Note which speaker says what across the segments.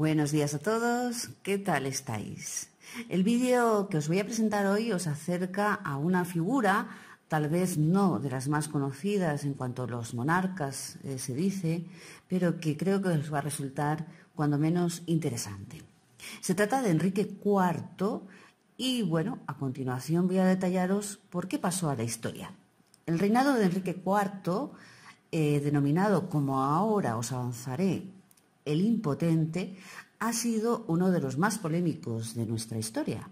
Speaker 1: Buenos días a todos, ¿qué tal estáis? El vídeo que os voy a presentar hoy os acerca a una figura, tal vez no de las más conocidas en cuanto a los monarcas eh, se dice, pero que creo que os va a resultar cuando menos interesante. Se trata de Enrique IV y bueno, a continuación voy a detallaros por qué pasó a la historia. El reinado de Enrique IV, eh, denominado como ahora os avanzaré el impotente, ha sido uno de los más polémicos de nuestra historia.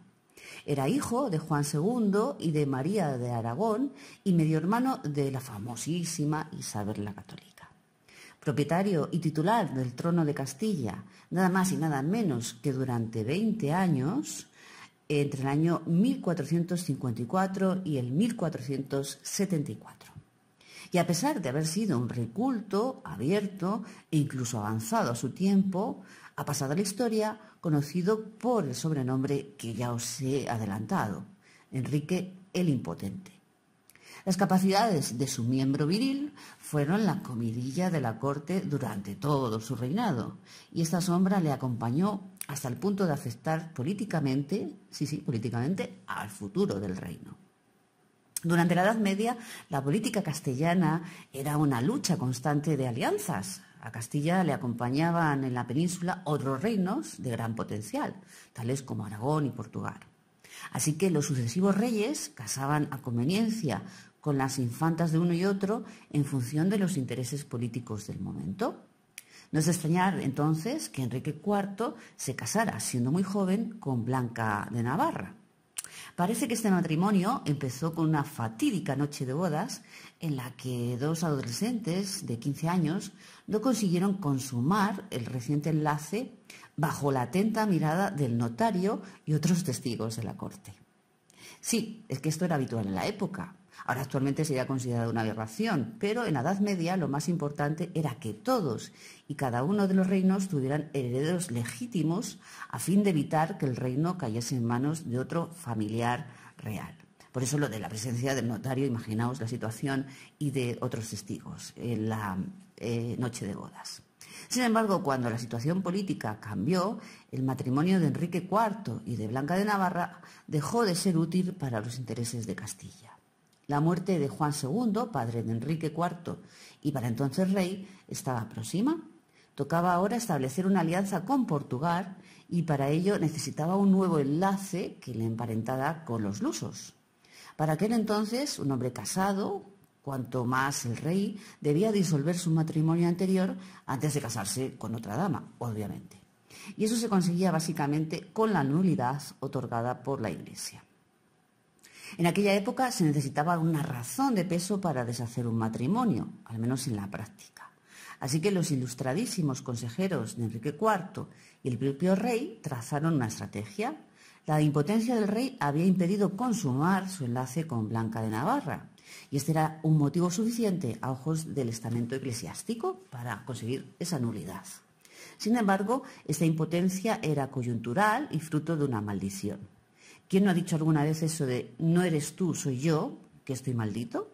Speaker 1: Era hijo de Juan II y de María de Aragón y medio hermano de la famosísima Isabel la Católica. Propietario y titular del trono de Castilla, nada más y nada menos que durante 20 años, entre el año 1454 y el 1474. Y a pesar de haber sido un reculto abierto e incluso avanzado a su tiempo, ha pasado a la historia conocido por el sobrenombre que ya os he adelantado, Enrique el Impotente. Las capacidades de su miembro viril fueron la comidilla de la corte durante todo su reinado, y esta sombra le acompañó hasta el punto de afectar políticamente, sí, sí, políticamente, al futuro del reino. Durante la Edad Media, la política castellana era una lucha constante de alianzas. A Castilla le acompañaban en la península otros reinos de gran potencial, tales como Aragón y Portugal. Así que los sucesivos reyes casaban a conveniencia con las infantas de uno y otro en función de los intereses políticos del momento. No es extrañar entonces que Enrique IV se casara, siendo muy joven, con Blanca de Navarra. Parece que este matrimonio empezó con una fatídica noche de bodas en la que dos adolescentes de 15 años no consiguieron consumar el reciente enlace bajo la atenta mirada del notario y otros testigos de la corte. Sí, es que esto era habitual en la época. Ahora actualmente sería considerada una aberración, pero en la Edad Media lo más importante era que todos y cada uno de los reinos tuvieran herederos legítimos a fin de evitar que el reino cayese en manos de otro familiar real. Por eso lo de la presencia del notario, imaginaos la situación, y de otros testigos en la eh, noche de bodas. Sin embargo, cuando la situación política cambió, el matrimonio de Enrique IV y de Blanca de Navarra dejó de ser útil para los intereses de Castilla. La muerte de Juan II, padre de Enrique IV y para entonces rey, estaba próxima. Tocaba ahora establecer una alianza con Portugal y para ello necesitaba un nuevo enlace que le emparentara con los lusos. Para aquel entonces, un hombre casado, cuanto más el rey, debía disolver su matrimonio anterior antes de casarse con otra dama, obviamente. Y eso se conseguía básicamente con la nulidad otorgada por la Iglesia. En aquella época se necesitaba una razón de peso para deshacer un matrimonio, al menos en la práctica. Así que los ilustradísimos consejeros de Enrique IV y el propio rey trazaron una estrategia. La impotencia del rey había impedido consumar su enlace con Blanca de Navarra, y este era un motivo suficiente a ojos del estamento eclesiástico para conseguir esa nulidad. Sin embargo, esta impotencia era coyuntural y fruto de una maldición. ¿Quién no ha dicho alguna vez eso de no eres tú, soy yo, que estoy maldito?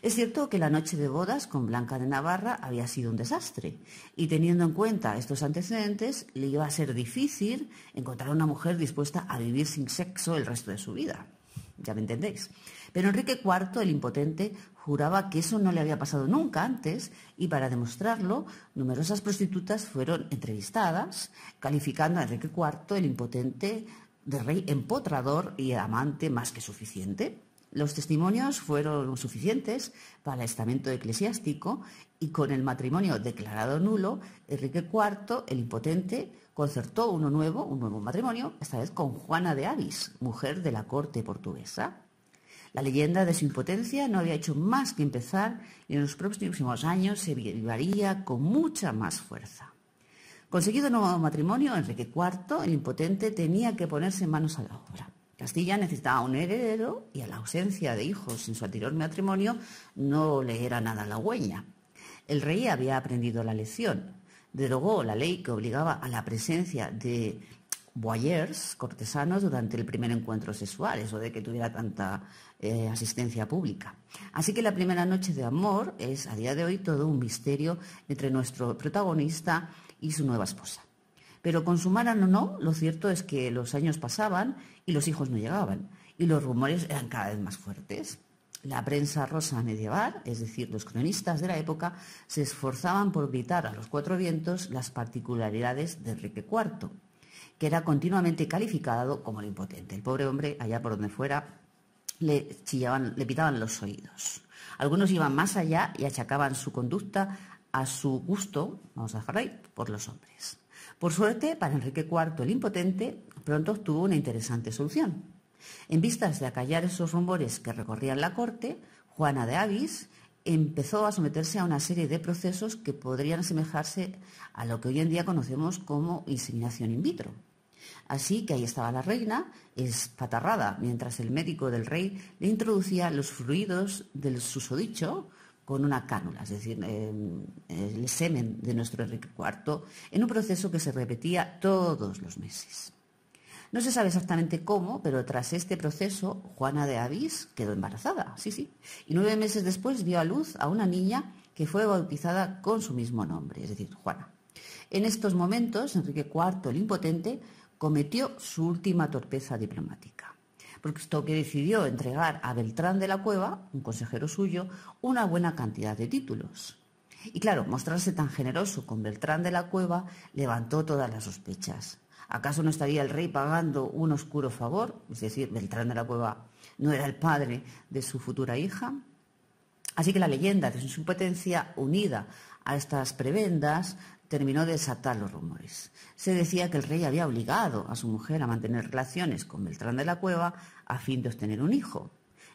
Speaker 1: Es cierto que la noche de bodas con Blanca de Navarra había sido un desastre y teniendo en cuenta estos antecedentes le iba a ser difícil encontrar a una mujer dispuesta a vivir sin sexo el resto de su vida. Ya me entendéis. Pero Enrique IV, el impotente, juraba que eso no le había pasado nunca antes y para demostrarlo numerosas prostitutas fueron entrevistadas calificando a Enrique IV, el impotente, de rey empotrador y amante más que suficiente. Los testimonios fueron suficientes para el estamento eclesiástico y con el matrimonio declarado nulo, Enrique IV, el impotente, concertó uno nuevo, un nuevo matrimonio, esta vez con Juana de Avis, mujer de la corte portuguesa. La leyenda de su impotencia no había hecho más que empezar y en los próximos años se viviría con mucha más fuerza. Conseguido el nuevo matrimonio, Enrique IV, el impotente, tenía que ponerse manos a la obra. Castilla necesitaba un heredero y a la ausencia de hijos en su anterior matrimonio no le era nada la El rey había aprendido la lección. Derogó la ley que obligaba a la presencia de boyers, cortesanos, durante el primer encuentro sexual, eso de que tuviera tanta eh, asistencia pública. Así que la primera noche de amor es a día de hoy todo un misterio entre nuestro protagonista y su nueva esposa. Pero consumaran o no, lo cierto es que los años pasaban y los hijos no llegaban, y los rumores eran cada vez más fuertes. La prensa rosa medieval, es decir, los cronistas de la época, se esforzaban por gritar a los cuatro vientos las particularidades de Enrique IV, que era continuamente calificado como el impotente. El pobre hombre, allá por donde fuera, le, chillaban, le pitaban los oídos. Algunos iban más allá y achacaban su conducta a su gusto, vamos a dejar por los hombres. Por suerte, para Enrique IV el impotente, pronto obtuvo una interesante solución. En vistas de acallar esos rumores que recorrían la corte, Juana de Avis empezó a someterse a una serie de procesos que podrían asemejarse a lo que hoy en día conocemos como inseminación in vitro. Así que ahí estaba la reina, espatarrada, mientras el médico del rey le introducía los fluidos del susodicho con una cánula, es decir, eh, el semen de nuestro Enrique IV, en un proceso que se repetía todos los meses. No se sabe exactamente cómo, pero tras este proceso, Juana de Avís quedó embarazada, sí, sí, y nueve meses después dio a luz a una niña que fue bautizada con su mismo nombre, es decir, Juana. En estos momentos, Enrique IV, el impotente, cometió su última torpeza diplomática porque esto que decidió entregar a Beltrán de la Cueva, un consejero suyo, una buena cantidad de títulos. Y claro, mostrarse tan generoso con Beltrán de la Cueva levantó todas las sospechas. ¿Acaso no estaría el rey pagando un oscuro favor? Es decir, Beltrán de la Cueva no era el padre de su futura hija. Así que la leyenda de su potencia unida a estas prebendas, terminó de desatar los rumores. Se decía que el rey había obligado a su mujer a mantener relaciones con Beltrán de la Cueva a fin de obtener un hijo.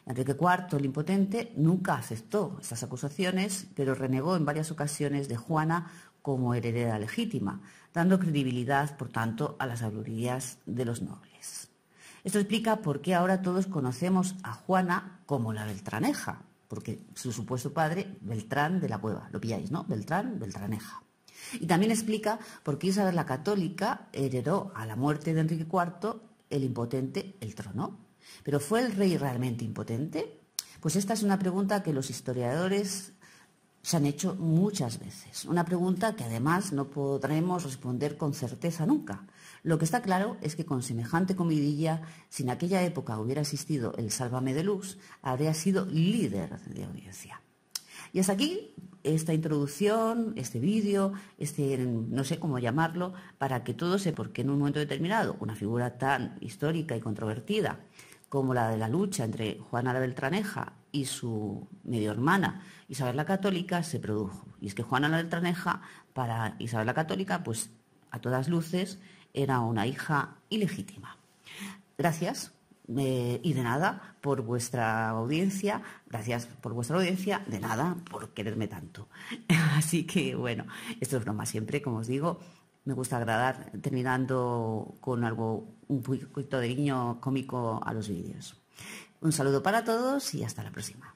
Speaker 1: Enrique IV, el impotente, nunca aceptó esas acusaciones, pero renegó en varias ocasiones de Juana como heredera legítima, dando credibilidad, por tanto, a las hablurías de los nobles. Esto explica por qué ahora todos conocemos a Juana como la Beltraneja, porque su supuesto padre, Beltrán de la Cueva, lo pilláis, ¿no? Beltrán, Beltraneja. Y también explica por qué Isabel la Católica heredó a la muerte de Enrique IV el impotente el trono. ¿Pero fue el rey realmente impotente? Pues esta es una pregunta que los historiadores se han hecho muchas veces. Una pregunta que además no podremos responder con certeza nunca. Lo que está claro es que con semejante comidilla, si en aquella época hubiera existido el Sálvame de Luz, habría sido líder de audiencia. Y hasta aquí esta introducción, este vídeo, este, no sé cómo llamarlo, para que todo se, porque en un momento determinado una figura tan histórica y controvertida como la de la lucha entre Juana la Beltraneja y su medio hermana Isabel la Católica se produjo. Y es que Juana la Beltraneja, para Isabel la Católica, pues a todas luces era una hija ilegítima. Gracias y de nada por vuestra audiencia, gracias por vuestra audiencia, de nada por quererme tanto. Así que bueno, esto es broma siempre, como os digo, me gusta agradar terminando con algo, un poquito de guiño cómico a los vídeos. Un saludo para todos y hasta la próxima.